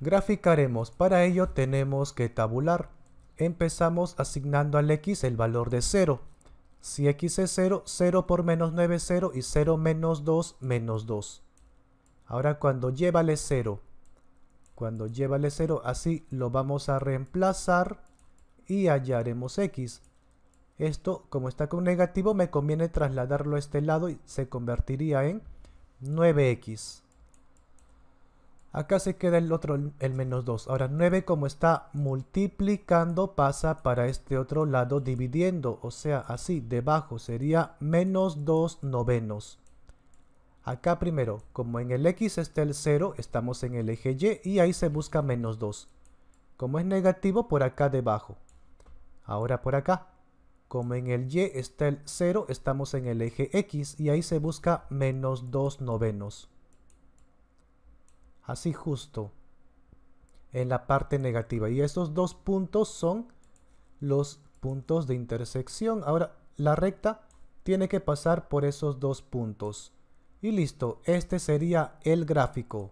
Graficaremos, para ello tenemos que tabular. Empezamos asignando al x el valor de 0. Si x es 0, 0 por menos 9 es 0 y 0 menos 2, menos 2. Ahora cuando llévale 0, cuando llévale 0, así lo vamos a reemplazar y hallaremos x. Esto, como está con negativo, me conviene trasladarlo a este lado y se convertiría en 9x. Acá se queda el otro, el menos 2. Ahora 9 como está multiplicando pasa para este otro lado dividiendo. O sea, así, debajo sería menos 2 novenos. Acá primero, como en el X está el 0, estamos en el eje Y y ahí se busca menos 2. Como es negativo, por acá debajo. Ahora por acá. Como en el Y está el 0, estamos en el eje X y ahí se busca menos 2 novenos así justo en la parte negativa. Y estos dos puntos son los puntos de intersección. Ahora, la recta tiene que pasar por esos dos puntos. Y listo, este sería el gráfico.